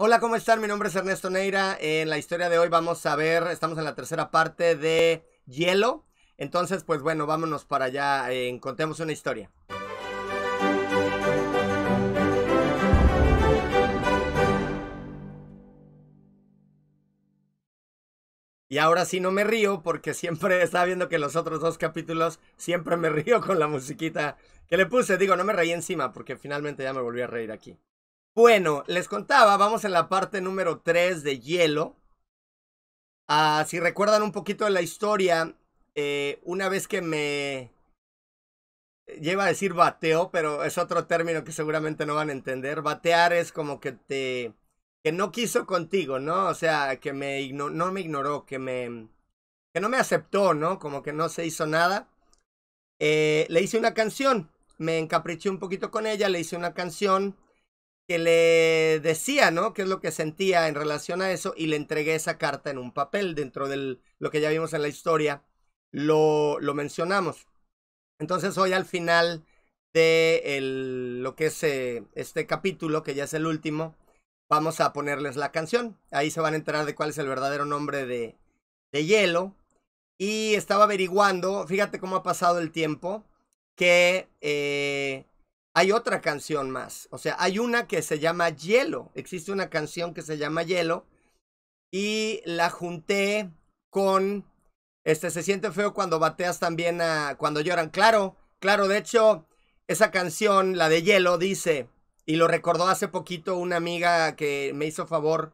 Hola, ¿cómo están? Mi nombre es Ernesto Neira. En la historia de hoy vamos a ver, estamos en la tercera parte de Hielo. Entonces, pues bueno, vámonos para allá, contemos una historia. Y ahora sí no me río porque siempre estaba viendo que los otros dos capítulos siempre me río con la musiquita que le puse. Digo, no me reí encima porque finalmente ya me volví a reír aquí. Bueno, les contaba, vamos en la parte número 3 de hielo. Ah, si recuerdan un poquito de la historia, eh, una vez que me lleva a decir bateo, pero es otro término que seguramente no van a entender. Batear es como que te que no quiso contigo, ¿no? O sea, que me no me ignoró, que me que no me aceptó, ¿no? Como que no se hizo nada. Eh, le hice una canción, me encapriché un poquito con ella, le hice una canción que le decía, ¿no? Qué es lo que sentía en relación a eso y le entregué esa carta en un papel dentro de lo que ya vimos en la historia, lo, lo mencionamos. Entonces hoy al final de lo que es eh, este capítulo, que ya es el último, vamos a ponerles la canción. Ahí se van a enterar de cuál es el verdadero nombre de, de Hielo. Y estaba averiguando, fíjate cómo ha pasado el tiempo, que... Eh, hay otra canción más. O sea, hay una que se llama Hielo. Existe una canción que se llama Hielo. Y la junté con. Este, se siente feo cuando bateas también a. cuando lloran. Claro, claro, de hecho, esa canción, la de Hielo, dice. Y lo recordó hace poquito una amiga que me hizo favor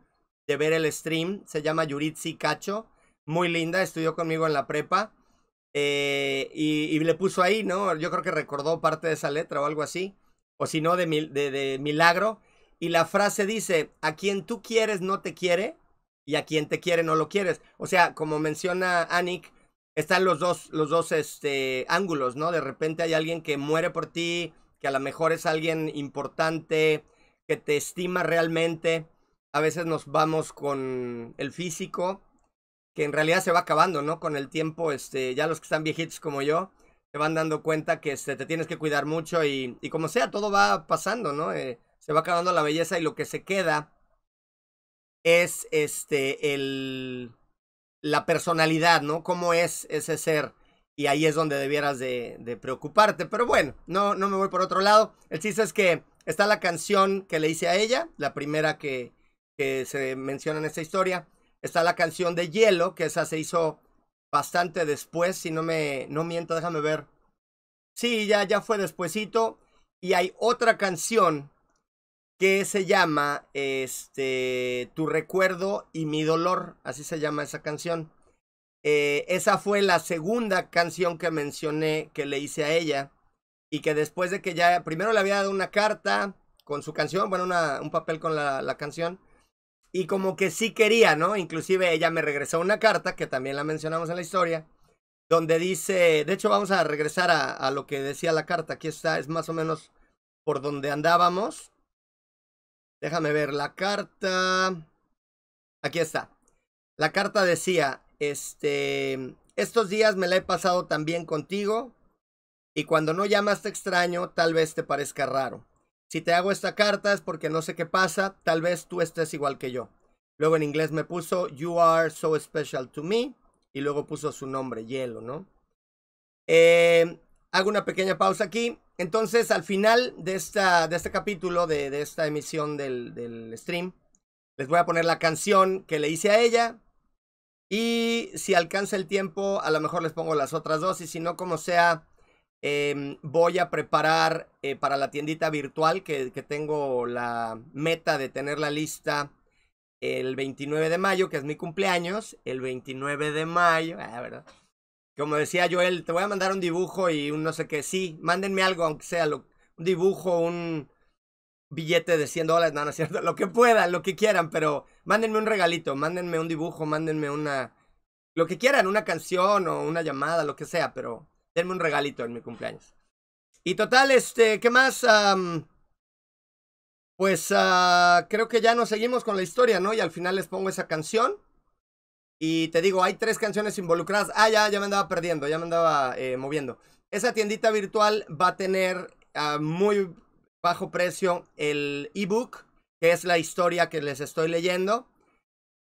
de ver el stream. Se llama Yuritsi Cacho. Muy linda, estudió conmigo en la prepa. Eh, y, le puso ahí, ¿no? Yo creo que recordó parte de esa letra o algo así. O si no, de, de, milagro. Y la frase dice, a quien tú quieres no te quiere y a quien te quiere no lo quieres. O sea, como menciona Anik, están los dos, los dos este, ángulos, ¿no? De repente hay alguien que muere por ti, que a lo mejor es alguien importante, que te estima realmente. A veces nos vamos con el físico, que en realidad se va acabando, ¿no? Con el tiempo, este, ya los que están viejitos como yo, se van dando cuenta que este, te tienes que cuidar mucho y, y como sea, todo va pasando, ¿no? Eh, se va acabando la belleza y lo que se queda es este, el, la personalidad, ¿no? ¿Cómo es ese ser? Y ahí es donde debieras de, preocuparte. Pero bueno, no, no me voy por otro lado. El chiste es que está la canción que le hice a ella, la primera que, que se menciona en esta historia. Está la canción de Hielo, que esa se hizo bastante después, si no me no miento, déjame ver. Sí, ya, ya fue despuesito. Y hay otra canción que se llama este, Tu recuerdo y mi dolor, así se llama esa canción. Eh, esa fue la segunda canción que mencioné que le hice a ella y que después de que ya, primero le había dado una carta con su canción, bueno, una, un papel con la, la canción y como que sí quería, ¿no? Inclusive ella me regresó una carta, que también la mencionamos en la historia, donde dice, de hecho vamos a regresar a, lo que decía la carta, aquí está, es más o menos por donde andábamos. Déjame ver la carta. Aquí está. La carta decía, este, estos días me la he pasado también contigo y cuando no llamas te extraño, tal vez te parezca raro. Si te hago esta carta es porque no sé qué pasa, tal vez tú estés igual que yo. Luego en inglés me puso You are so special to me y luego puso su nombre, hielo, ¿no? Em, hago una pequeña pausa aquí. Entonces al final de, esta, de este capítulo, de, esta emisión del, del stream, les voy a poner la canción que le hice a ella, y si alcanza el tiempo, a lo mejor les pongo las otras dos. Y si no, como sea, Em, voy a preparar eh, para la tiendita virtual que, tengo la meta de tener la lista el 29 de mayo, que es mi cumpleaños. El 29 de mayo, ah, Como decía Joel, te voy a mandar un dibujo y un no sé qué. Sí, mándenme algo, aunque sea un dibujo, un billete de 100 dólares, no, no es cierto, lo que puedan, lo que quieran, pero mándenme un regalito, mándenme un dibujo, mándenme una... Lo que quieran, una canción o una llamada, lo que sea, pero Denme un regalito en mi cumpleaños. Y total, este, ¿qué más? pues ah, creo que ya nos seguimos con la historia, ¿no? Y al final les pongo esa canción. Y te digo, hay tres canciones involucradas. Ah, ya, ya me andaba perdiendo, ya me andaba eh, moviendo. Esa tiendita virtual va a tener a ah, muy bajo precio el ebook, que es la historia que les estoy leyendo.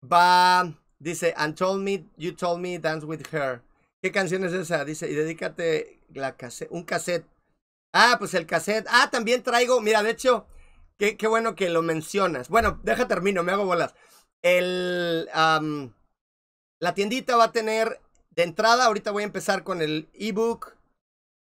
Va, dice, And told me, you told me, dance with her. ¿Qué canción es esa? Dice, y dedícate la cassette, un cassette. Ah, pues el cassette. Ah, también traigo, mira, de hecho, qué, bueno que lo mencionas. Bueno, deja termino, me hago bolas. El, la tiendita va a tener, de entrada, ahorita voy a empezar con el ebook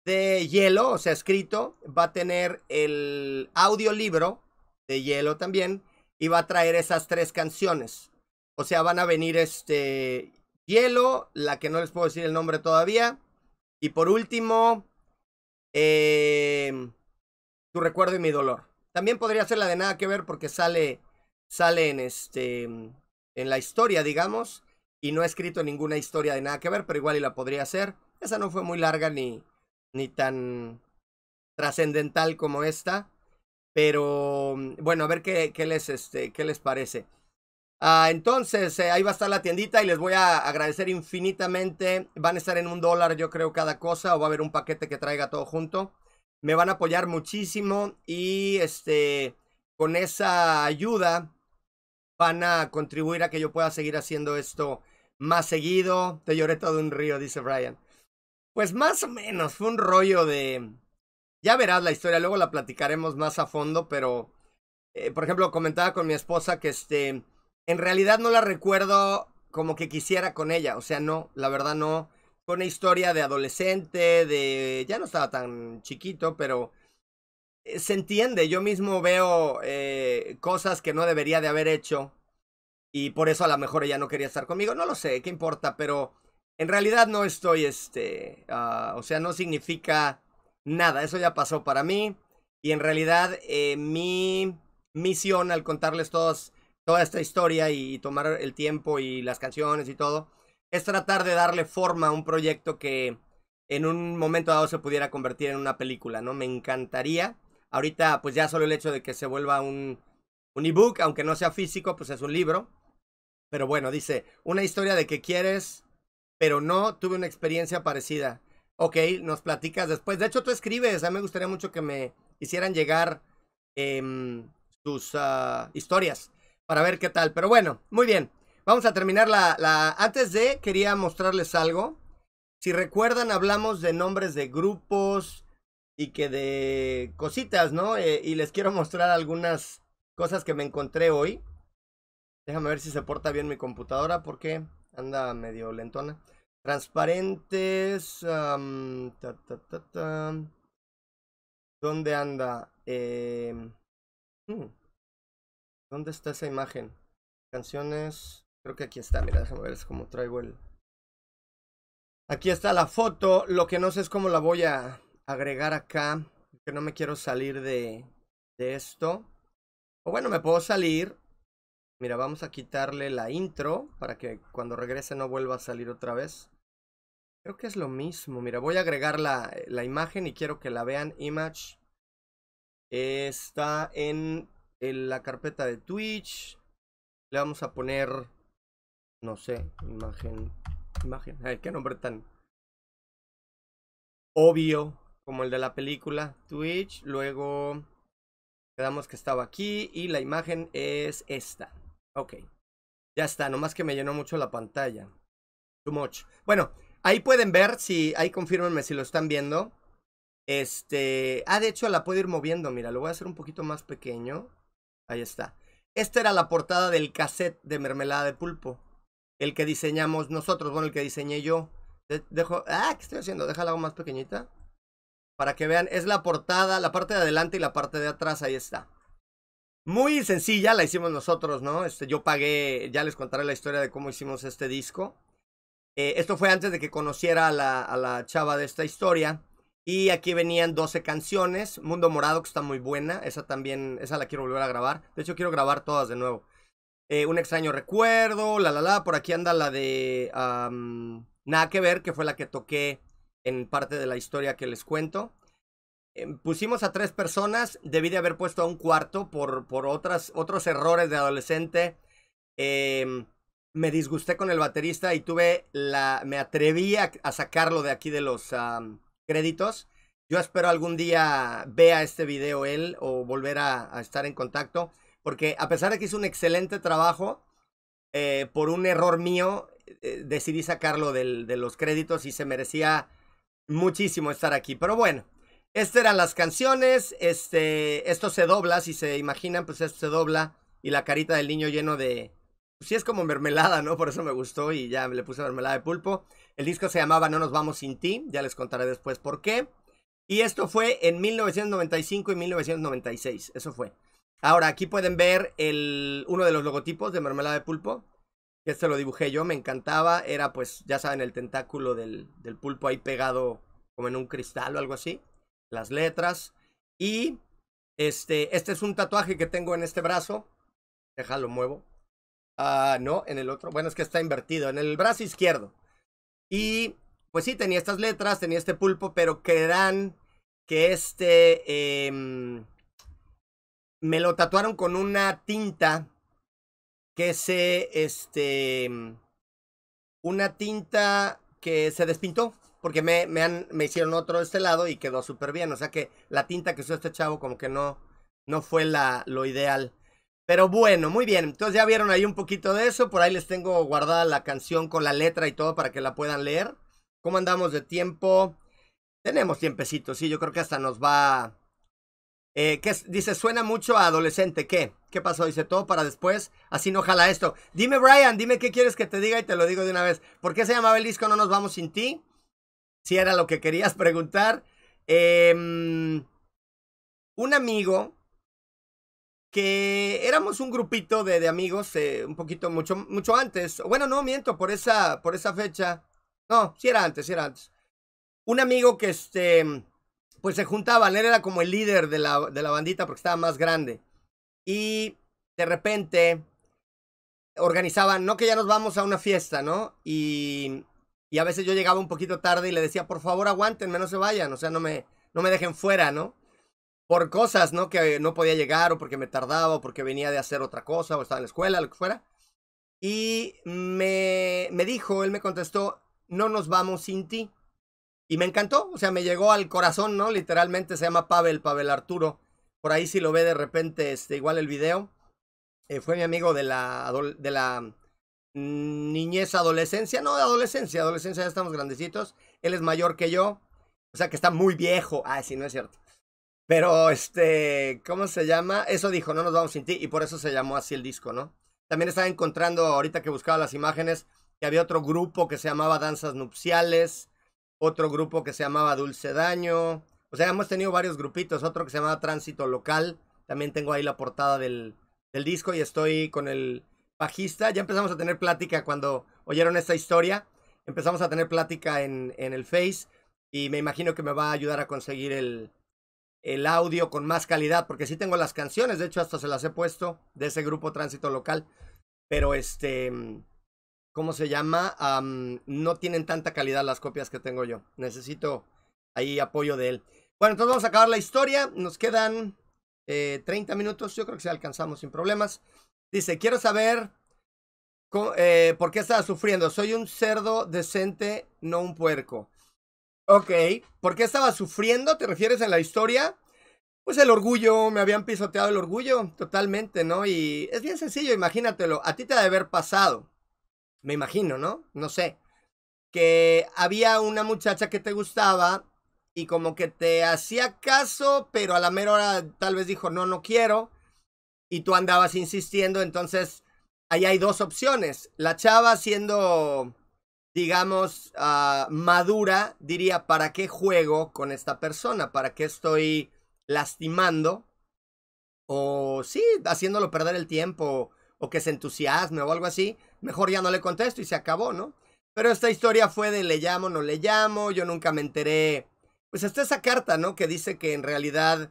de hielo, o sea, escrito. Va a tener el audiolibro de hielo también. Y va a traer esas tres canciones. O sea, van a venir este Hielo, la que no les puedo decir el nombre todavía. Y por último, em, Tu recuerdo y mi dolor. También podría ser la de nada que ver porque sale, sale en, este, em, en la historia, digamos. Y no he escrito ninguna historia de nada que ver, pero igual y la podría hacer. Esa no fue muy larga ni, ni tan trascendental como esta. Pero em, bueno, a ver qué, qué les, este, qué les parece. Ah, entonces, eh, ahí va a estar la tiendita y les voy a agradecer infinitamente. Van a estar en un dólar, yo creo, cada cosa, o va a haber un paquete que traiga todo junto. Me van a apoyar muchísimo y este, con esa ayuda van a contribuir a que yo pueda seguir haciendo esto más seguido. Te lloré todo un río, dice Brian. Pues más o menos, fue un rollo de... Ya verás la historia, luego la platicaremos más a fondo, pero... Eh, por ejemplo, comentaba con mi esposa que este en realidad no la recuerdo como que quisiera con ella. O sea, no, la verdad no. Fue una historia de adolescente, de... Ya no estaba tan chiquito, pero... Eh, se entiende, yo mismo veo eh, cosas que no debería de haber hecho y por eso a lo mejor ella no quería estar conmigo, no lo sé, qué importa, pero en realidad no estoy, este, ah, o sea, no significa nada, eso ya pasó para mí y en realidad eh, mi misión al contarles todas toda esta historia y tomar el tiempo y las canciones y todo, es tratar de darle forma a un proyecto que en un momento dado se pudiera convertir en una película, ¿no? Me encantaría. Ahorita, pues ya solo el hecho de que se vuelva un, un ebook, aunque no sea físico, pues es un libro. Pero bueno, dice, una historia de que quieres, pero no, tuve una experiencia parecida. Ok, nos platicas después. De hecho, tú escribes, a mí me gustaría mucho que me hicieran llegar em, sus ah, historias para ver qué tal. Pero bueno, muy bien. Vamos a terminar la, Antes de, quería mostrarles algo. Si recuerdan, hablamos de nombres de grupos y que de cositas, ¿no? Eh, y les quiero mostrar algunas cosas que me encontré hoy. Déjame ver si se porta bien mi computadora porque anda medio lentona. Transparentes. ¿Dónde anda? Eh, hmm. ¿Dónde está esa imagen? Canciones. Creo que aquí está. Mira, déjame ver cómo traigo el. Aquí está la foto. Lo que no sé es cómo la voy a agregar acá. Que no me quiero salir de, de esto. O bueno, me puedo salir. Mira, vamos a quitarle la intro para que cuando regrese no vuelva a salir otra vez. Creo que es lo mismo. Mira, voy a agregar la, la imagen y quiero que la vean. Image está en en la carpeta de Twitch. Le vamos a poner, no sé, imagen, imagen. Ay, qué nombre tan obvio como el de la película Twitch. Luego quedamos que estaba aquí y la imagen es esta. Ok, ya está, nomás que me llenó mucho la pantalla. Too much. Bueno, ahí pueden ver, si ahí confírmenme si lo están viendo. Este, ah, de hecho la puedo ir moviendo, mira, lo voy a hacer un poquito más pequeño. Ahí está. Esta era la portada del cassette de Mermelada de Pulpo. El que diseñamos nosotros, bueno, el que diseñé yo. dejo, ah, ¿qué estoy haciendo? Déjala algo más pequeñita. Para que vean, es la portada, la parte de adelante y la parte de atrás, ahí está. Muy sencilla, la hicimos nosotros, ¿no? Este, yo pagué, ya les contaré la historia de cómo hicimos este disco. Eh, esto fue antes de que conociera a la, a la chava de esta historia. Y aquí venían 12 canciones. Mundo Morado, que está muy buena. Esa también, esa la quiero volver a grabar. De hecho, quiero grabar todas de nuevo. Eh, un extraño recuerdo, la la la. Por aquí anda la de Nada que ver, que fue la que toqué en parte de la historia que les cuento. Em, pusimos a tres personas, debí de haber puesto a un cuarto por, por otras, otros errores de adolescente. Em, me disgusté con el baterista y tuve la. me atreví a, sacarlo de aquí de los créditos. Yo espero algún día vea este video él o volver a, estar en contacto, porque a pesar de que hizo un excelente trabajo, eh, por un error mío eh, decidí sacarlo de los créditos y se merecía muchísimo estar aquí. Pero bueno, estas eran las canciones, este, esto se dobla, si se imaginan, pues esto se dobla y la carita del niño lleno de... si pues sí es como mermelada, ¿no? Por eso me gustó y ya le puse mermelada de pulpo. El disco se llamaba No nos vamos sin ti, ya les contaré después por qué. Y esto fue en 1995 y 1996, eso fue. Ahora, aquí pueden ver el, uno de los logotipos de Mermelada de Pulpo. que Este lo dibujé yo, me encantaba. Era, pues, ya saben, el tentáculo del, pulpo ahí pegado como en un cristal o algo así. Las letras. Y este, este es un tatuaje que tengo en este brazo. Déjalo, muevo. Ah, no, en el otro. Bueno, es que está invertido. En el brazo izquierdo. Y pues sí, tenía estas letras, tenía este pulpo, pero creerán que este eh, me lo tatuaron con una tinta que se, este, em, una tinta que se despintó, porque me, me, han, me hicieron otro de este lado y quedó súper bien, o sea que la tinta que usó este chavo como que no, no fue la, lo ideal. Pero bueno, muy bien. Entonces ya vieron ahí un poquito de eso. Por ahí les tengo guardada la canción con la letra y todo para que la puedan leer. ¿Cómo andamos de tiempo? Tenemos tiempecito, sí. Yo creo que hasta nos va... Eh, ¿qué Dice, suena mucho a adolescente. ¿Qué? ¿Qué pasó? Dice, todo para después. Así no jala esto. Dime, Brian, dime qué quieres que te diga y te lo digo de una vez. ¿Por qué se llamaba el disco No nos vamos sin ti? Si era lo que querías preguntar. Em, un amigo que éramos un grupito de, amigos eh, un poquito mucho, mucho antes. Bueno, no miento, por esa, por esa fecha. No, si era antes, sí era antes. Un amigo que este, pues se juntaba, él era como el líder de la, de la bandita porque estaba más grande. Y de repente organizaban, no que ya nos vamos a una fiesta, ¿no? Y, y a veces yo llegaba un poquito tarde y le decía, por favor, aguántenme, no se vayan, o sea, no me, no me dejen fuera, ¿no? por cosas, ¿no? Que no podía llegar o porque me tardaba o porque venía de hacer otra cosa o estaba en la escuela, lo que fuera. Y me, dijo, él me contestó, no nos vamos sin ti. Y me encantó, o sea, me llegó al corazón, ¿no? Literalmente se llama Pavel, Pavel Arturo. Por ahí si lo ve de repente, este, igual el video. Eh, fue mi amigo de la, de la niñez, adolescencia. No, de adolescencia, adolescencia ya estamos grandecitos. Él es mayor que yo. O sea, que está muy viejo. Ah, sí, no es cierto. Pero, este, ¿cómo se llama? Eso dijo, no nos vamos sin ti, y por eso se llamó así el disco, ¿no? También estaba encontrando, ahorita que buscaba las imágenes, que había otro grupo que se llamaba Danzas Nupciales, otro grupo que se llamaba Dulce Daño. O sea, hemos tenido varios grupitos, otro que se llamaba Tránsito Local. También tengo ahí la portada del, disco y estoy con el bajista. Ya empezamos a tener plática cuando oyeron esta historia. Empezamos a tener plática en el Face y me imagino que me va a ayudar a conseguir el, el audio con más calidad, porque sí tengo las canciones, de hecho hasta se las he puesto de ese grupo Tránsito Local, pero este, mm, ¿cómo se llama? no tienen tanta calidad las copias que tengo yo, necesito ahí apoyo de él. Bueno, entonces vamos a acabar la historia, nos quedan 30 eh, minutos, yo creo que se alcanzamos sin problemas. Dice, quiero saber eh, por qué estaba sufriendo, soy un cerdo decente, no un puerco. Ok, ¿por qué estaba sufriendo? ¿Te refieres a la historia? Pues el orgullo, me habían pisoteado el orgullo totalmente, ¿no? Y es bien sencillo, imagínatelo, a ti te ha de haber pasado, me imagino, ¿no? No sé, que había una muchacha que te gustaba y como que te hacía caso, pero a la mera hora tal vez dijo, no, no quiero, y tú andabas insistiendo, entonces ahí hay dos opciones, la chava siendo digamos, ah, madura, diría, ¿para qué juego con esta persona? ¿Para qué estoy lastimando? O sí, haciéndolo perder el tiempo, o que se entusiasme o algo así. Mejor ya no le contesto y se acabó, ¿no? Pero esta historia fue de le llamo, no le llamo, yo nunca me enteré. Pues hasta esa carta, ¿no? Que dice que en realidad,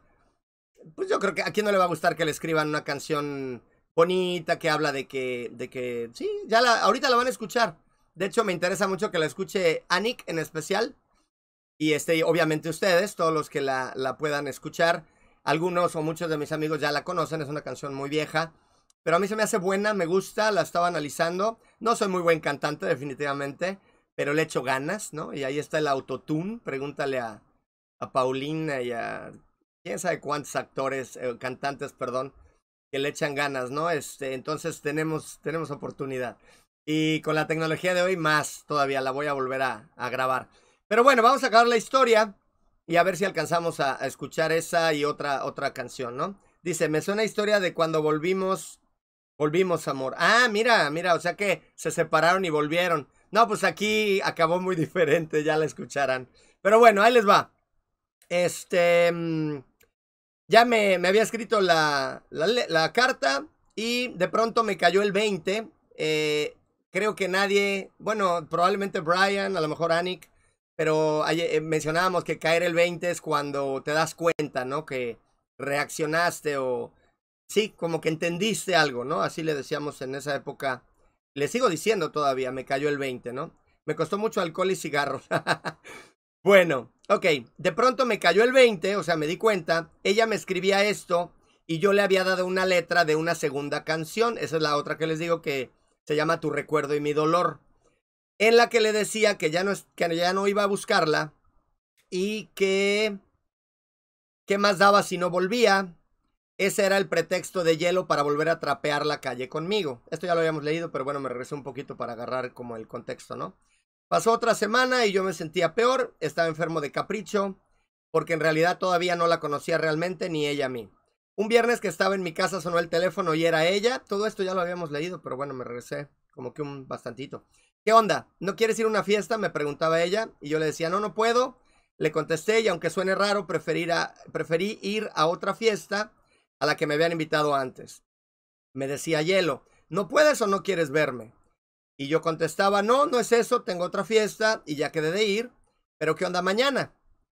pues yo creo que a quién no le va a gustar que le escriban una canción bonita que habla de que, de que, sí, ya ahorita la van a escuchar de hecho, me interesa mucho que la escuche Anik en especial. Y este, obviamente ustedes, todos los que la, puedan escuchar. Algunos o muchos de mis amigos ya la conocen, es una canción muy vieja. Pero a mí se me hace buena, me gusta, la estaba analizando. No soy muy buen cantante, definitivamente, pero le echo ganas, ¿no? Y ahí está el autotune. Pregúntale a, a Paulina y a quién sabe cuántos actores, eh, cantantes, perdón, que le echan ganas, ¿no? Este, entonces tenemos, tenemos oportunidad. Y con la tecnología de hoy más todavía la voy a volver a, grabar. Pero bueno, vamos a acabar la historia y a ver si alcanzamos a, escuchar esa y otra, otra canción, ¿no? Dice, me suena historia de cuando volvimos, volvimos amor. Ah, mira, mira, o sea que se separaron y volvieron. No, pues aquí acabó muy diferente, ya la escucharán. Pero bueno, ahí les va. Este, mm, ya me, había escrito la, la, la, carta y de pronto me cayó el 20. Eh, creo que nadie, bueno, probablemente Brian, a lo mejor Anik, pero eh, mencionábamos que caer el 20 es cuando te das cuenta, ¿no? Que reaccionaste o sí, como que entendiste algo, ¿no? Así le decíamos en esa época. Le sigo diciendo todavía, me cayó el 20, ¿no? Me costó mucho alcohol y cigarros. bueno, ok, de pronto me cayó el 20, o sea, me di cuenta, ella me escribía esto y yo le había dado una letra de una segunda canción, esa es la otra que les digo que se llama Tu recuerdo y mi dolor, en la que le decía que ya no, que ya no iba a buscarla y que... ¿Qué más daba si no volvía? Ese era el pretexto de hielo para volver a trapear la calle conmigo. Esto ya lo habíamos leído, pero bueno, me regresé un poquito para agarrar como el contexto, ¿no? Pasó otra semana y yo me sentía peor, estaba enfermo de capricho, porque en realidad todavía no la conocía realmente ni ella a mí. Un viernes que estaba en mi casa sonó el teléfono y era ella. Todo esto ya lo habíamos leído, pero bueno, me regresé como que un bastantito. ¿Qué onda? ¿No quieres ir a una fiesta? Me preguntaba ella y yo le decía, no, no puedo. Le contesté y aunque suene raro, preferí ir a otra fiesta a la que me habían invitado antes. Me decía Hielo, ¿no puedes o no quieres verme? Y yo contestaba, no, no es eso, tengo otra fiesta y ya quedé de ir, pero ¿qué onda mañana?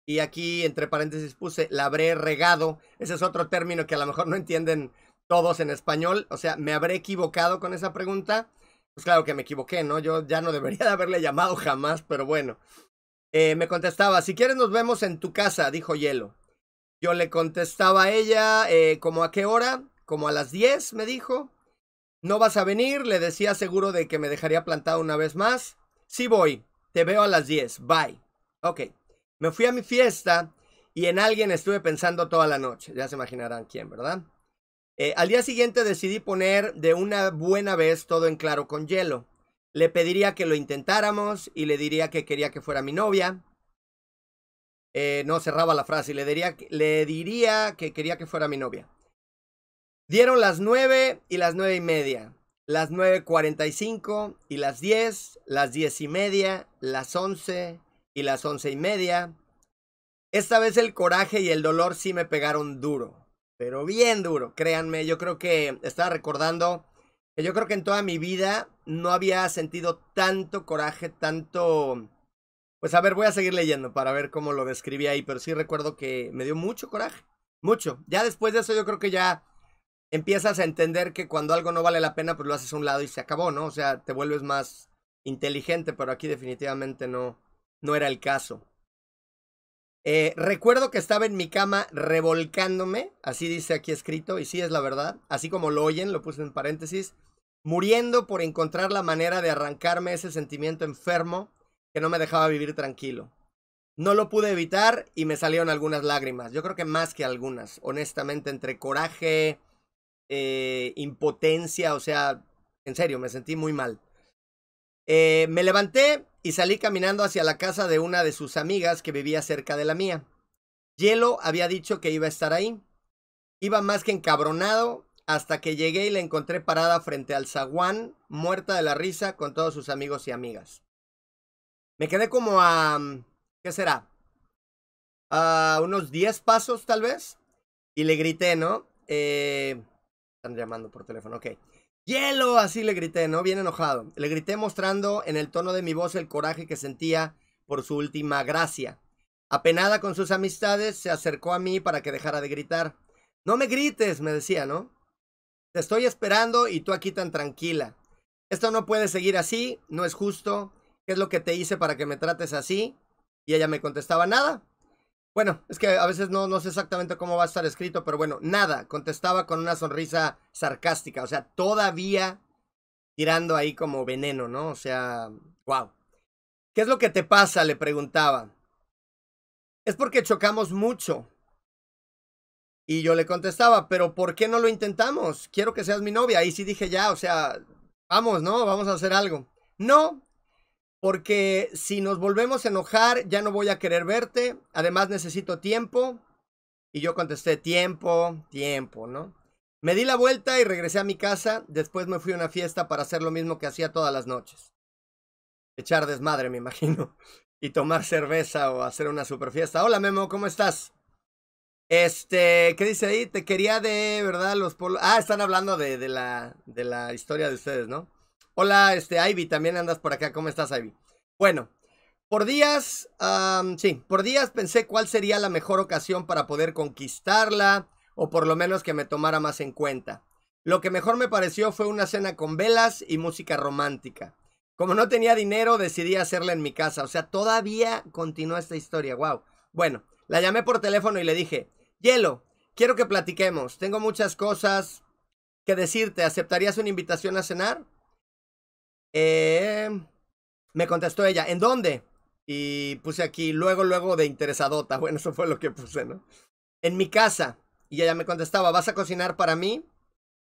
Y aquí, entre paréntesis, puse, la habré regado. Ese es otro término que a lo mejor no entienden todos en español. O sea, ¿me habré equivocado con esa pregunta? Pues claro que me equivoqué, ¿no? Yo ya no debería de haberle llamado jamás, pero bueno. Eh, me contestaba, si quieres nos vemos en tu casa, dijo Hielo. Yo le contestaba a ella, eh, ¿como a qué hora? Como a las 10, me dijo. No vas a venir, le decía seguro de que me dejaría plantado una vez más. Sí voy, te veo a las 10, bye. Ok. Me fui a mi fiesta y en alguien estuve pensando toda la noche. Ya se imaginarán quién, ¿verdad? Eh, al día siguiente decidí poner de una buena vez todo en claro con hielo. Le pediría que lo intentáramos y le diría que quería que fuera mi novia. Eh, no cerraba la frase y le diría, que quería que fuera mi novia. Dieron las nueve y las nueve y media, las nueve cuarenta y cinco y las diez. las diez y media, las once y las once y media. Esta vez el coraje y el dolor sí me pegaron duro, pero bien duro, créanme. Yo creo que estaba recordando que yo creo que en toda mi vida no había sentido tanto coraje, tanto... Pues a ver, voy a seguir leyendo para ver cómo lo describí ahí, pero sí recuerdo que me dio mucho coraje, mucho. Ya después de eso yo creo que ya empiezas a entender que cuando algo no vale la pena, pues lo haces a un lado y se acabó, ¿no? O sea, te vuelves más inteligente, pero aquí definitivamente no, no era el caso. Eh, recuerdo que estaba en mi cama revolcándome, así dice aquí escrito, y sí es la verdad, así como lo oyen, lo puse en paréntesis, muriendo por encontrar la manera de arrancarme ese sentimiento enfermo que no me dejaba vivir tranquilo. No lo pude evitar y me salieron algunas lágrimas, yo creo que más que algunas, honestamente, entre coraje, eh, impotencia, o sea, en serio, me sentí muy mal. Eh, me levanté, y salí caminando hacia la casa de una de sus amigas que vivía cerca de la mía. Hielo había dicho que iba a estar ahí. Iba más que encabronado hasta que llegué y la encontré parada frente al zaguán, muerta de la risa con todos sus amigos y amigas. Me quedé como a... Mm, ¿Qué será? A unos 10 pasos tal vez. Y le grité, ¿no? Eh, están llamando por teléfono, ok. ¡Hielo! Así le grité, ¿no? Bien enojado. Le grité mostrando en el tono de mi voz el coraje que sentía por su última gracia. Apenada con sus amistades, se acercó a mí para que dejara de gritar. No me grites, me decía, ¿no? Te estoy esperando y tú aquí tan tranquila. Esto no puede seguir así, no es justo. ¿Qué es lo que te hice para que me trates así? Y ella me contestaba nada. Bueno, es que a veces no, no sé exactamente cómo va a estar escrito, pero bueno, nada, contestaba con una sonrisa sarcástica, o sea, todavía tirando ahí como veneno, ¿no? O sea, wow. ¿Qué es lo que te pasa? Le preguntaba. Es porque chocamos mucho. Y yo le contestaba, pero ¿por qué no lo intentamos? Quiero que seas mi novia. Y sí dije, ya, o sea, vamos, ¿no? Vamos a hacer algo. No, porque si nos volvemos a enojar ya no voy a querer verte, además necesito tiempo. Y yo contesté, tiempo, tiempo, ¿no? Me di la vuelta y regresé a mi casa, después me fui a una fiesta para hacer lo mismo que hacía todas las noches. Echar desmadre, me imagino, y tomar cerveza o hacer una superfiesta. Hola Memo, ¿cómo estás? Este, ¿qué dice ahí? Te quería de, ¿verdad? Los polos... Ah, están hablando de, la, de la historia de ustedes, ¿no? Hola, este Ivy, también andas por acá. ¿Cómo estás, Ivy? Bueno, por días, sí, por días pensé cuál sería la mejor ocasión para poder conquistarla o por lo menos que me tomara más en cuenta. Lo que mejor me pareció fue una cena con velas y música romántica. Como no tenía dinero, decidí hacerla en mi casa. O sea, todavía continúa esta historia. Wow. Bueno, la llamé por teléfono y le dije, Hielo, quiero que platiquemos. Tengo muchas cosas que decirte. ¿Aceptarías una invitación a cenar? Eh, me contestó ella, ¿en dónde? Y puse aquí, luego, luego de interesadota. Bueno, eso fue lo que puse, ¿no? En mi casa. Y ella me contestaba, ¿vas a cocinar para mí?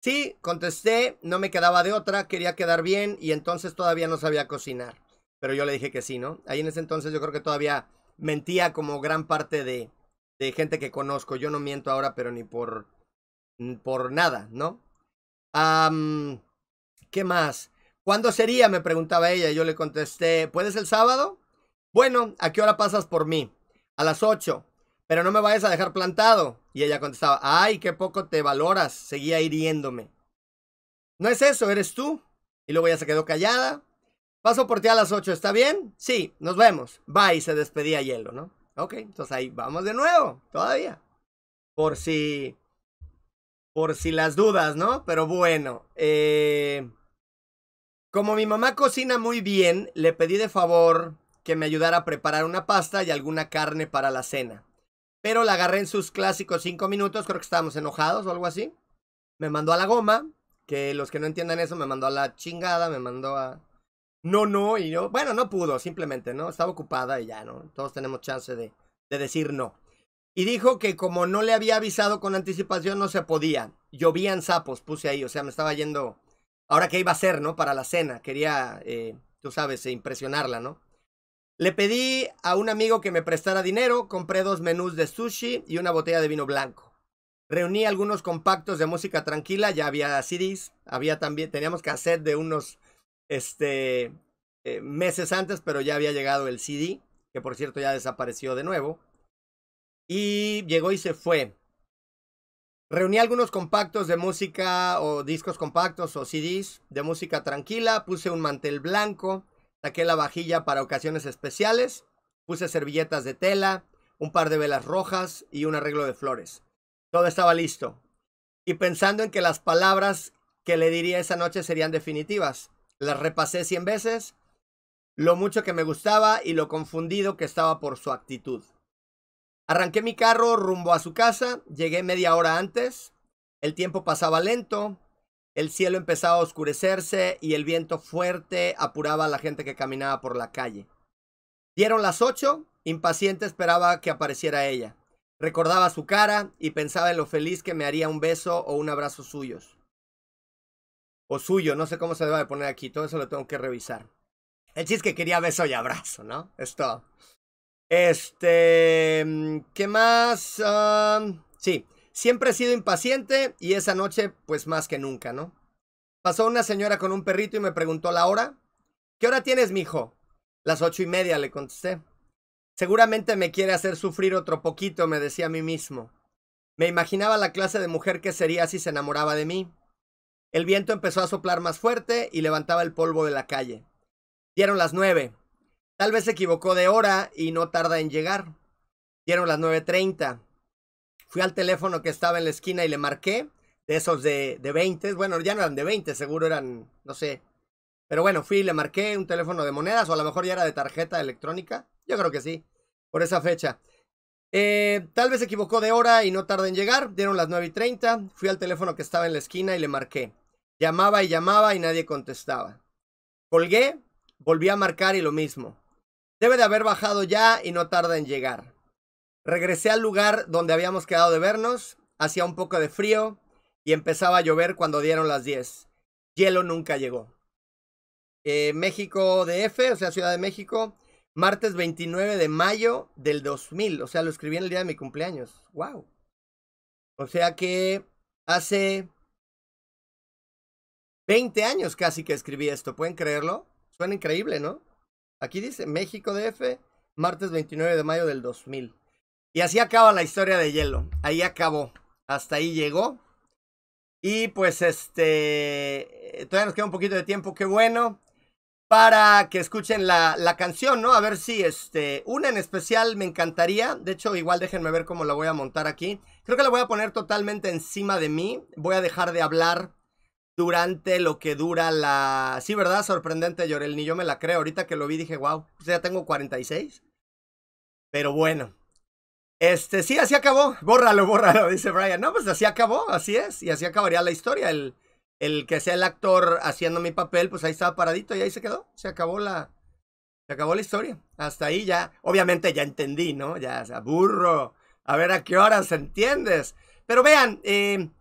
Sí, contesté, no me quedaba de otra, quería quedar bien y entonces todavía no sabía cocinar. Pero yo le dije que sí, ¿no? Ahí en ese entonces yo creo que todavía mentía como gran parte de, de gente que conozco. Yo no miento ahora, pero ni por, por nada, ¿no? ¿Qué más? ¿Cuándo sería? Me preguntaba ella. Yo le contesté, ¿puedes el sábado? Bueno, ¿a qué hora pasas por mí? A las 8. Pero no me vayas a dejar plantado. Y ella contestaba, ay, qué poco te valoras. Seguía hiriéndome. No es eso, eres tú. Y luego ya se quedó callada. Paso por ti a las 8, ¿está bien? Sí, nos vemos. Va y se despedía Hielo, ¿no? Ok, entonces ahí vamos de nuevo, todavía. Por si... Por si las dudas, ¿no? Pero bueno, eh... Como mi mamá cocina muy bien, le pedí de favor que me ayudara a preparar una pasta y alguna carne para la cena. Pero la agarré en sus clásicos cinco minutos, creo que estábamos enojados o algo así. Me mandó a la goma, que los que no entiendan eso, me mandó a la chingada, me mandó a... No, no, y yo, bueno, no pudo, simplemente, ¿no? Estaba ocupada y ya, ¿no? Todos tenemos chance de, decir no. Y dijo que como no le había avisado con anticipación, no se podía. Llovían sapos, puse ahí, o sea, me estaba yendo ahora qué iba a hacer, ¿no? Para la cena. Quería, eh, tú sabes, impresionarla, ¿no? Le pedí a un amigo que me prestara dinero, compré dos menús de sushi y una botella de vino blanco. Reuní algunos compactos de música tranquila, ya había CDs, había también, teníamos cassette de unos este, eh, meses antes, pero ya había llegado el CD, que por cierto ya desapareció de nuevo. Y llegó y se fue. Reuní algunos compactos de música o discos compactos o CDs de música tranquila, puse un mantel blanco, saqué la vajilla para ocasiones especiales, puse servilletas de tela, un par de velas rojas y un arreglo de flores. Todo estaba listo. Y pensando en que las palabras que le diría esa noche serían definitivas, las repasé cien veces, lo mucho que me gustaba y lo confundido que estaba por su actitud. Arranqué mi carro rumbo a su casa, llegué media hora antes, el tiempo pasaba lento, el cielo empezaba a oscurecerse y el viento fuerte apuraba a la gente que caminaba por la calle. Dieron las ocho, impaciente esperaba que apareciera ella. Recordaba su cara y pensaba en lo feliz que me haría un beso o un abrazo suyos. O suyo, no sé cómo se debe poner aquí, todo eso lo tengo que revisar. El chiste que quería beso y abrazo, ¿no? Esto. Este, mm, ¿qué más? Ah, sí, siempre he sido impaciente y esa noche pues más que nunca, ¿no? Pasó una señora con un perrito y me preguntó la hora. ¿Qué hora tienes, mijo? Las ocho y media, le contesté. Seguramente me quiere hacer sufrir otro poquito, me decía a mí mismo. Me imaginaba la clase de mujer que sería si se enamoraba de mí. El viento empezó a soplar más fuerte y levantaba el polvo de la calle. Dieron las nueve. Tal vez se equivocó de hora y no tarda en llegar. Dieron las 9.30. Fui al teléfono que estaba en la esquina y le marqué. De esos de, de 20. Bueno, ya no eran de 20, seguro eran, no sé. Pero bueno, fui y le marqué un teléfono de monedas o a lo mejor ya era de tarjeta electrónica. Yo creo que sí. Por esa fecha. Eh, tal vez se equivocó de hora y no tarda en llegar. Dieron las 9.30. Fui al teléfono que estaba en la esquina y le marqué. Llamaba y llamaba y nadie contestaba. Colgué, volví a marcar y lo mismo. Debe de haber bajado ya y no tarda en llegar. Regresé al lugar donde habíamos quedado de vernos, hacía un poco de frío y empezaba a llover cuando dieron las 10. Hielo nunca llegó. Eh, México DF, o sea, Ciudad de México, martes 29 de mayo del 2000. O sea, lo escribí en el día de mi cumpleaños. ¡Wow! O sea que hace 20 años casi que escribí esto. ¿Pueden creerlo? Suena increíble, ¿no? Aquí dice México DF, martes 29 de mayo del 2000. Y así acaba la historia de Hielo. Ahí acabó. Hasta ahí llegó. Y pues este, todavía nos queda un poquito de tiempo, qué bueno, para que escuchen la, la, canción, ¿no? A ver si este, una en especial me encantaría, de hecho igual déjenme ver cómo la voy a montar aquí. Creo que la voy a poner totalmente encima de mí, voy a dejar de hablar durante lo que dura la... Sí, ¿verdad? Sorprendente, Llorel, ni yo me la creo. Ahorita que lo vi dije, wow, pues ya tengo 46. Pero bueno. Este, sí, así acabó. Bórralo, bórralo, dice Brian. No, pues así acabó, así es. Y así acabaría la historia. El, el que sea el actor haciendo mi papel, pues ahí estaba paradito y ahí se quedó. Se acabó la... Se acabó la historia. Hasta ahí ya. Obviamente ya entendí, ¿no? Ya, se aburro burro. A ver a qué horas entiendes. Pero vean, eh,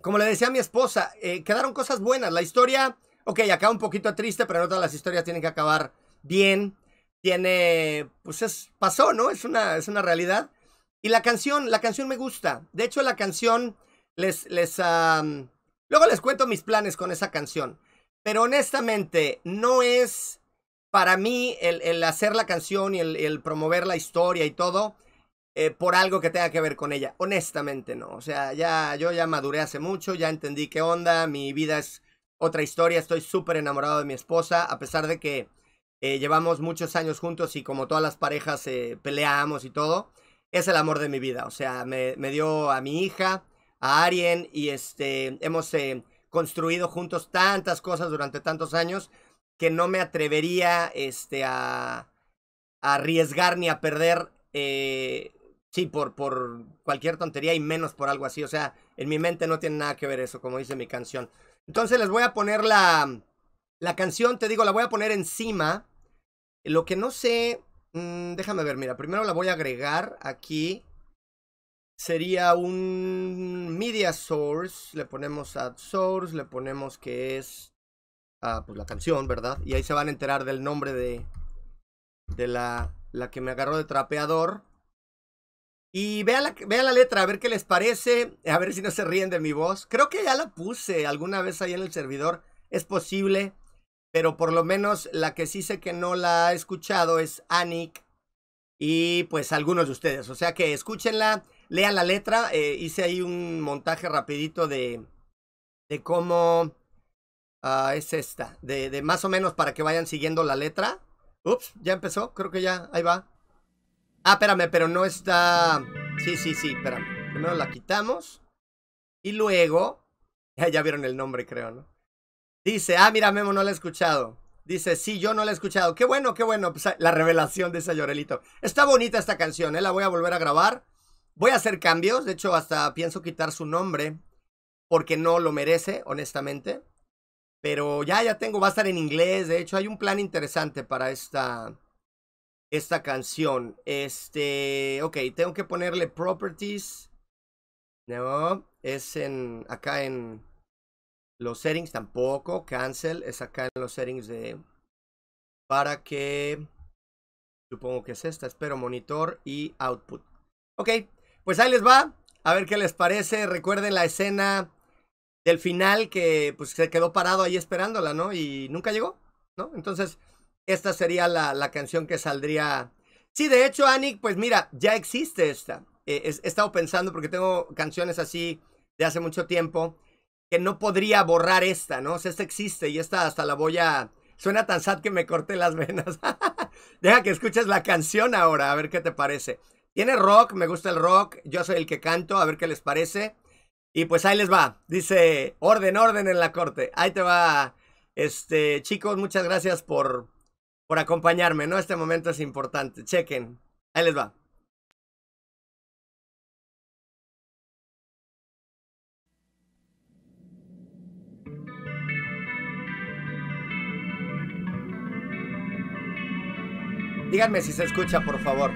como le decía a mi esposa, eh, quedaron cosas buenas. La historia, ok, acaba un poquito triste, pero no todas las historias tienen que acabar bien. Tiene, pues es, pasó, ¿no? Es una, es una realidad. Y la canción, la canción me gusta. De hecho, la canción les, les, luego les cuento mis planes con esa canción. Pero honestamente, no es para mí el, hacer la canción y el, el promover la historia y todo. Eh, por algo que tenga que ver con ella. Honestamente, no. O sea, ya yo ya maduré hace mucho, ya entendí qué onda, mi vida es otra historia, estoy súper enamorado de mi esposa, a pesar de que eh, llevamos muchos años juntos y como todas las parejas eh, peleamos y todo, es el amor de mi vida. O sea, me, dio a mi hija, a Arien y este, hemos construido juntos tantas cosas durante tantos años que no me atrevería este, a, arriesgar ni a perder Sí, por, por cualquier tontería y menos por algo así. O sea, en mi mente no tiene nada que ver eso, como dice mi canción. Entonces les voy a poner la, la canción, te digo, la voy a poner encima. Lo que no sé, mm, déjame ver, mira, primero la voy a agregar aquí. Sería un media source, le ponemos add source, le ponemos que es ah, pues la canción, ¿verdad? Y ahí se van a enterar del nombre de, de la, la que me agarró de trapeador. Y vea la, la letra, a ver qué les parece, a ver si no se ríen de mi voz. Creo que ya la puse alguna vez ahí en el servidor, es posible, pero por lo menos la que sí sé que no la ha escuchado es Anik y pues algunos de ustedes. O sea que escúchenla, lean la letra, eh, hice ahí un montaje rapidito de, de cómo ah, es esta, de, de más o menos para que vayan siguiendo la letra. Ups, ya empezó, creo que ya, ahí va. Ah, espérame, pero no está... Sí, sí, sí, espérame. Primero la quitamos. Y luego... Ya, vieron el nombre, creo, ¿no? Dice, ah, mira, Memo no la he escuchado. Dice, sí, yo no la he escuchado. Qué bueno, qué bueno. Pues, ah, la revelación de esa Llorelito. Está bonita esta canción, ¿eh? La voy a volver a grabar. Voy a hacer cambios. De hecho, hasta pienso quitar su nombre. Porque no lo merece, honestamente. Pero ya, ya tengo. Va a estar en inglés. De hecho, hay un plan interesante para esta esta canción. Este, ok, tengo que ponerle properties. No, es en acá en los settings tampoco. Cancel es acá en los settings de para que supongo que es esta, espero monitor y output. Ok, pues ahí les va. A ver qué les parece. Recuerden la escena del final que pues se quedó parado ahí esperándola, ¿no? Y nunca llegó, ¿no? Entonces, esta sería la, canción que saldría. Sí, de hecho, Anik, pues mira, ya existe esta. Eh, he estado pensando porque tengo canciones así de hace mucho tiempo que no podría borrar esta, ¿no? O sea, esta existe y esta hasta la voy a... Suena tan sad que me corté las venas. Deja que escuches la canción ahora, a ver qué te parece. Tiene rock, me gusta el rock, yo soy el que canto, a ver qué les parece. Y pues ahí les va, dice, orden, orden en la corte. Ahí te va, este, chicos, muchas gracias por, por acompañarme, ¿no? Este momento es importante. Chequen. Ahí les va. Díganme si se escucha, por favor.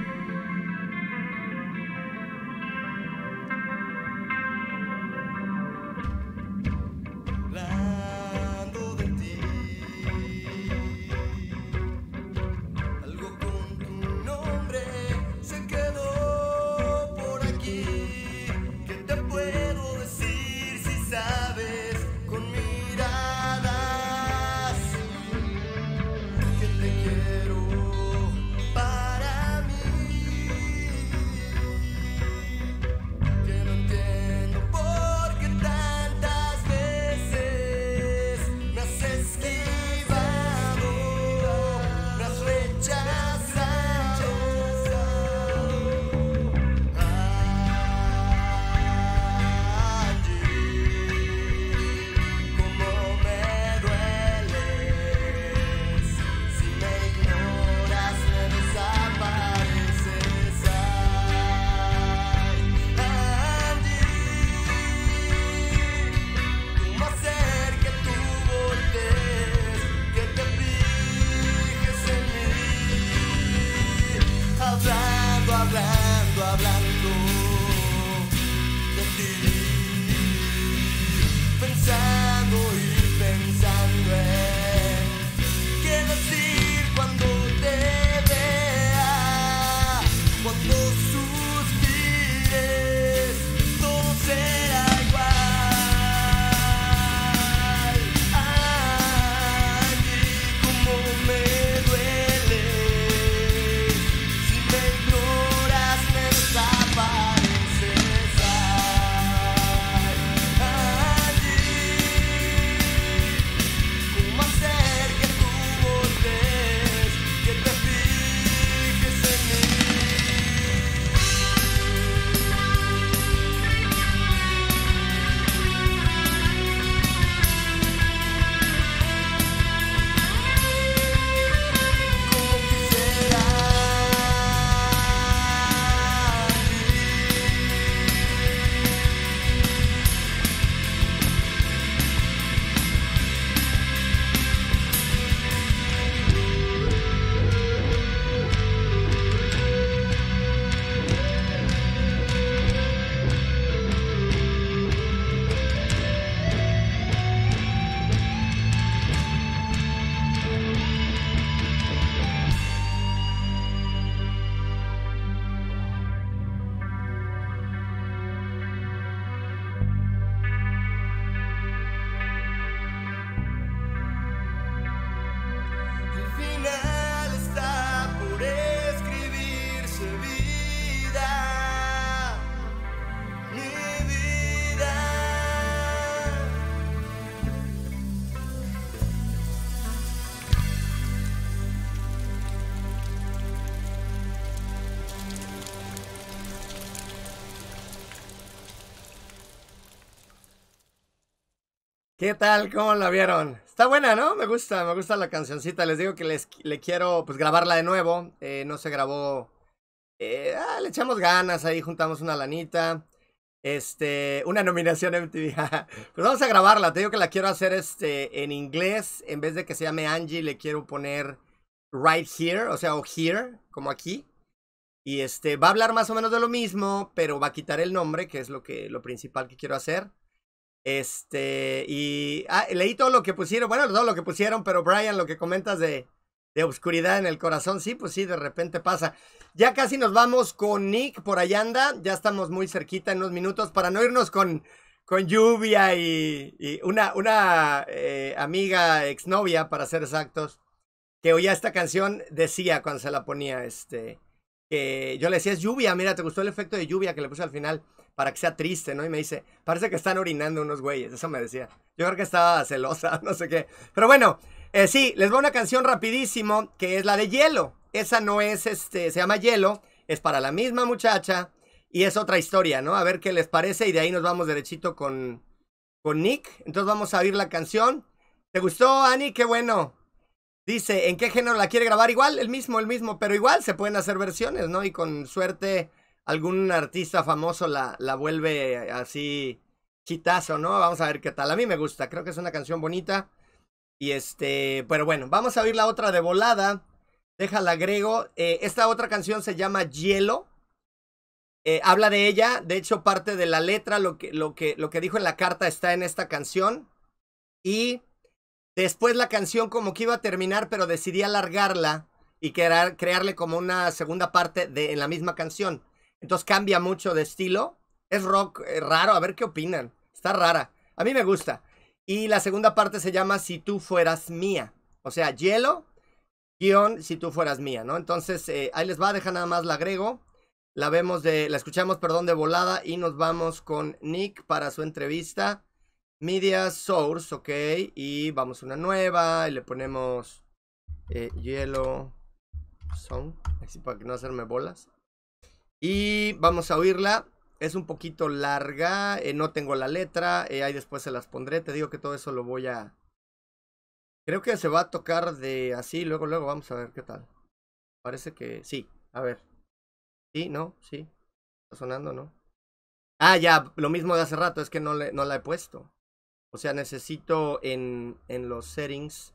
¿Qué tal? ¿Cómo la vieron? Está buena, ¿no? Me gusta, me gusta la cancioncita. Les digo que les, le quiero pues grabarla de nuevo. Eh, no se grabó. Eh, ah, le echamos ganas ahí, juntamos una lanita. Este, una nominación MTV. pues vamos a grabarla. Te digo que la quiero hacer este, en inglés. En vez de que se llame Angie, le quiero poner Right Here, o sea, o Here, como aquí. Y este, va a hablar más o menos de lo mismo, pero va a quitar el nombre, que es lo, que, lo principal que quiero hacer. Este, y ah, leí todo lo que pusieron, bueno, todo lo que pusieron, pero Brian, lo que comentas de, de obscuridad en el corazón, sí, pues sí, de repente pasa. Ya casi nos vamos con Nick, por allá anda, ya estamos muy cerquita en unos minutos para no irnos con, con lluvia y, una, una eh, amiga exnovia, para ser exactos, que oía esta canción, decía cuando se la ponía, este, que yo le decía, es lluvia, mira, ¿te gustó el efecto de lluvia que le puse al final? para que sea triste, ¿no? Y me dice, parece que están orinando unos güeyes, eso me decía. Yo creo que estaba celosa, no sé qué. Pero bueno, eh, sí, les voy a una canción rapidísimo, que es la de Hielo. Esa no es, este, se llama Hielo, es para la misma muchacha y es otra historia, ¿no? A ver qué les parece y de ahí nos vamos derechito con, con Nick. Entonces vamos a abrir la canción. ¿Te gustó, Ani? Qué bueno. Dice, ¿en qué género la quiere grabar? Igual, el mismo, el mismo, pero igual se pueden hacer versiones, ¿no? Y con suerte algún artista famoso la, la vuelve así chitazo, ¿no? Vamos a ver qué tal. A mí me gusta, creo que es una canción bonita. Y este, pero bueno, vamos a oír la otra de volada. Déjala agrego. Eh, esta otra canción se llama Hielo. Eh, habla de ella, de hecho parte de la letra, lo que, lo, que, lo que dijo en la carta está en esta canción. Y después la canción como que iba a terminar, pero decidí alargarla y crearle como una segunda parte de, en la misma canción. Entonces cambia mucho de estilo. Es rock eh, raro, a ver qué opinan. Está rara. A mí me gusta. Y la segunda parte se llama Si tú fueras mía. O sea, hielo, guión, si tú fueras mía, ¿no? Entonces, eh, ahí les va, deja nada más la agrego. La vemos de, la escuchamos, perdón, de volada y nos vamos con Nick para su entrevista. Media Source, ok. Y vamos a una nueva y le ponemos eh, hielo, son, así para que no hacerme bolas. Y vamos a oírla. Es un poquito larga, eh, no tengo la letra, eh, ahí después se las pondré. Te digo que todo eso lo voy a... Creo que se va a tocar de así, luego, luego, vamos a ver qué tal. Parece que sí, a ver. Sí, no, sí. Está sonando, ¿no? Ah, ya, lo mismo de hace rato, es que no, le, no la he puesto. O sea, necesito en, en los settings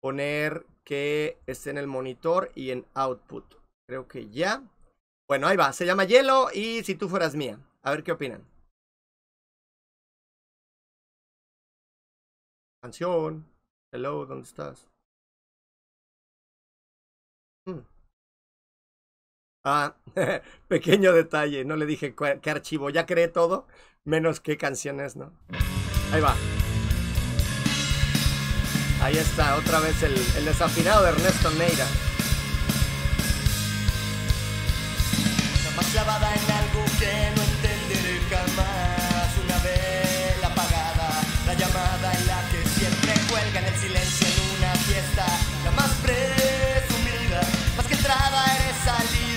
poner que esté en el monitor y en output. Creo que ya. Bueno, ahí va. Se llama Hielo y si tú fueras mía. A ver qué opinan. Canción. Hello, ¿dónde estás? Hmm. Ah, pequeño detalle. No le dije qué archivo. Ya creé todo, menos qué canciones, ¿no? Ahí va. Ahí está, otra vez el, el desafinado de Ernesto Neira. más clavada en algo que no entenderé jamás. Una vela apagada, la llamada en la que siempre cuelga en el silencio en una fiesta, la más presumida, más que entrada eres salida.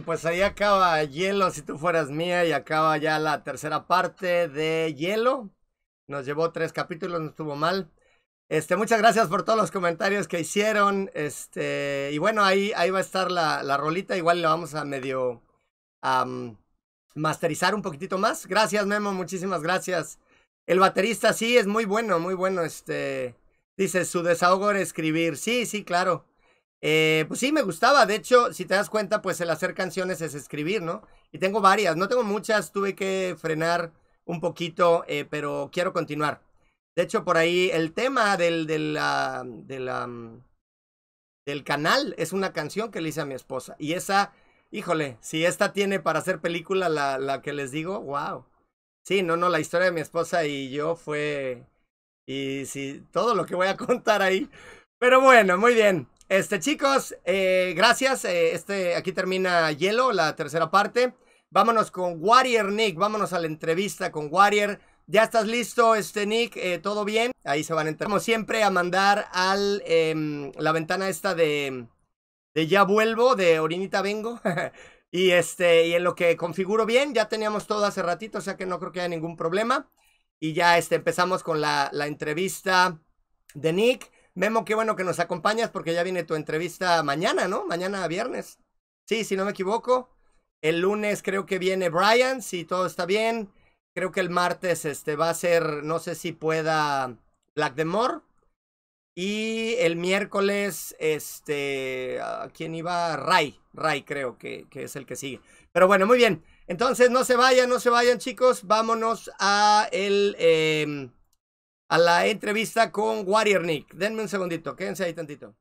pues ahí acaba Hielo, si tú fueras mía, y acaba ya la tercera parte de Hielo. Nos llevó tres capítulos, no estuvo mal. Este, muchas gracias por todos los comentarios que hicieron. Este, y bueno, ahí, ahí va a estar la, rolita. Igual la vamos a medio masterizar un poquitito más. Gracias, Memo, muchísimas gracias. El baterista sí es muy bueno, muy bueno. Este, dice, su desahogo era escribir. Sí, sí, claro. Eh, pues sí, me gustaba. De hecho, si te das cuenta, pues el hacer canciones es escribir, ¿no? Y tengo varias, no tengo muchas, tuve que frenar un poquito, eh, pero quiero continuar. De hecho, por ahí el tema del, mm, del, canal es una canción que le hice a mi esposa. Y esa, híjole, si esta tiene para hacer película la, la que les digo, wow. Sí, no, no, la historia de mi esposa y yo fue... Y si todo lo que voy a contar ahí. Pero bueno, muy bien. Este, chicos, eh, gracias. Eh, este, aquí termina Hielo, la tercera parte. Vámonos con Warrior Nick. Vámonos a la entrevista con Warrior. Ya estás listo, este Nick. Eh, todo bien. Ahí se van a entrar. Como siempre, a mandar al em, la ventana esta de, de Ya Vuelvo, de Orinita Vengo. y este, y en lo que configuro bien, ya teníamos todo hace ratito, o sea que no creo que haya ningún problema. Y ya este, empezamos con la, la entrevista de Nick. Memo, qué bueno que nos acompañas porque ya viene tu entrevista mañana, ¿no? Mañana viernes. Sí, si no me equivoco. El lunes creo que viene Brian, si todo está bien. Creo que el martes este, va a ser, no sé si pueda Black Demore. Y el miércoles, este, ¿a quién iba? Ray, Ray creo que, que es el que sigue. Pero bueno, muy bien. Entonces no se vayan, no se vayan chicos. Vámonos a el... Em, a la entrevista con Warrior Nick. Denme un segundito, quédense ahí tantito.